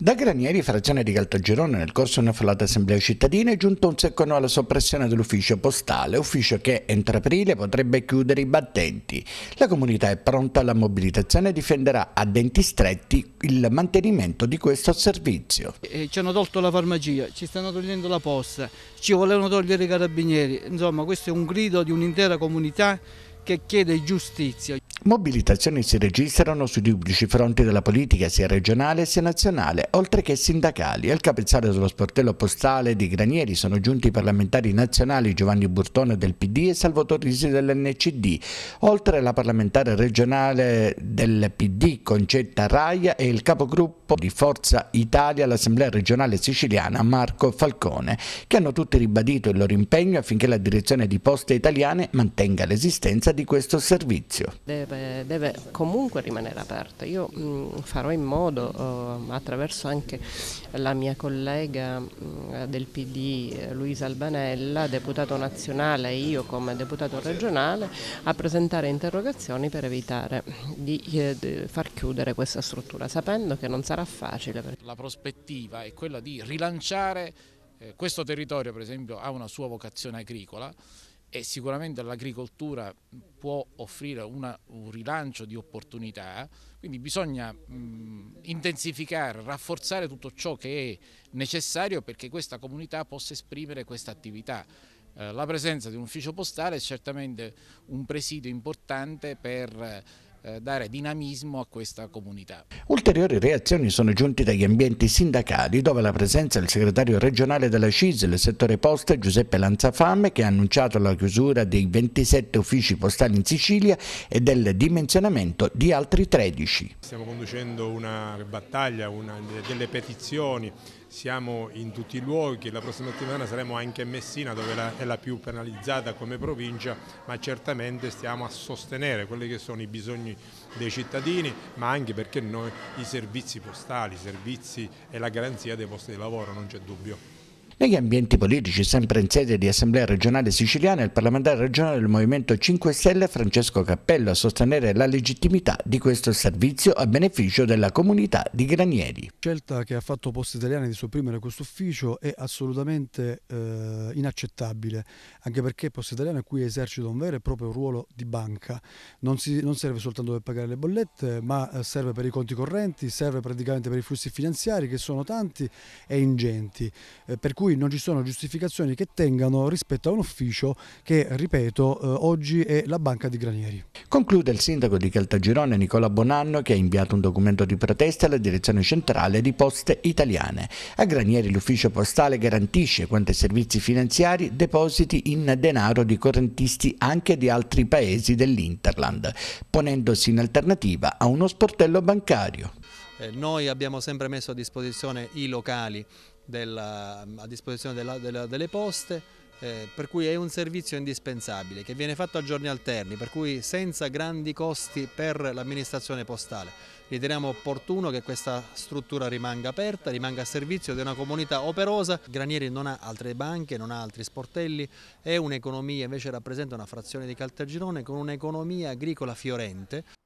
Da Granieri, frazione di Caltagirone, nel corso di una affollata assemblea cittadina è giunto un secco no alla soppressione dell'ufficio postale, ufficio che entro aprile potrebbe chiudere i battenti. La comunità è pronta alla mobilitazione e difenderà a denti stretti il mantenimento di questo servizio. Eh, ci hanno tolto la farmacia, ci stanno togliendo la posta, ci volevano togliere i carabinieri, insomma questo è un grido di un'intera comunità che chiede giustizia. Mobilitazioni si registrano sui duplici fronti della politica, sia regionale sia nazionale, oltre che sindacali. Al capezzale dello sportello postale di Granieri sono giunti i parlamentari nazionali Giovanni Burtone del PD e Salvatore Risi dell'NCD, oltre alla parlamentare regionale del PD Concetta Raia e il capogruppo di Forza Italia all'Assemblea regionale siciliana Marco Falcone, che hanno tutti ribadito il loro impegno affinché la direzione di Poste Italiane mantenga l'esistenza di questo servizio. Eh, deve, deve comunque rimanere aperta. Io mh, mm, farò in modo, uh, attraverso anche la mia collega mh, mm, del PD Luisa Albanella, deputato nazionale e io come deputato regionale, a presentare interrogazioni per evitare di, eh, di far chiudere questa struttura, sapendo che non sarà facile. Perché... La prospettiva è quella di rilanciare eh, questo territorio, per esempio, ha una sua vocazione agricola e sicuramente l'agricoltura può offrire una, un rilancio di opportunità, quindi bisogna mh, intensificare, rafforzare tutto ciò che è necessario perché questa comunità possa esprimere questa attività. Eh, la presenza di un ufficio postale è certamente un presidio importante per eh, dare dinamismo a questa comunità. Ulteriori reazioni sono giunte dagli ambienti sindacali dove la presenza del segretario regionale della CIS del settore poste Giuseppe Lanzafame che ha annunciato la chiusura dei 27 uffici postali in Sicilia e del dimensionamento di altri 13. Stiamo conducendo una battaglia, una delle petizioni siamo in tutti i luoghi, la prossima settimana saremo anche a Messina dove è la più penalizzata come provincia, ma certamente stiamo a sostenere quelli che sono i bisogni bisogni dei cittadini, ma anche perché noi i servizi postali, i servizi e la garanzia dei posti di lavoro, non c'è dubbio. Negli ambienti politici, sempre in sede di Assemblea regionale siciliana, il parlamentare regionale del Movimento 5 Stelle Francesco Cappello a sostenere la legittimità di questo servizio a beneficio della comunità di Granieri. La scelta che ha fatto Poste Italiane di sopprimere questo ufficio è assolutamente eh, inaccettabile, anche perché Poste Italiane qui esercita un vero e proprio ruolo di banca. Non, si, non serve soltanto per pagare le bollette, ma eh, serve per i conti correnti, serve praticamente per i flussi finanziari che sono tanti e ingenti. Eh, per cui cui non ci sono giustificazioni che tengano rispetto a un ufficio che, ripeto, eh, oggi è la banca di Granieri. Conclude il sindaco di Caltagirone Nicola Bonanno che ha inviato un documento di protesta alla direzione centrale di Poste Italiane. A Granieri l'ufficio postale garantisce quanto ai servizi finanziari depositi in denaro di correntisti anche di altri paesi dell'Interland, ponendosi in alternativa a uno sportello bancario. Eh, noi abbiamo sempre messo a disposizione i locali della, a disposizione della, della, delle poste, eh, per cui è un servizio indispensabile che viene fatto a giorni alterni, per cui senza grandi costi per l'amministrazione postale. Riteniamo opportuno che questa struttura rimanga aperta, rimanga a servizio di una comunità operosa. Granieri non ha altre banche, non ha altri sportelli, è un'economia, invece rappresenta una frazione di Caltagirone con un'economia agricola fiorente.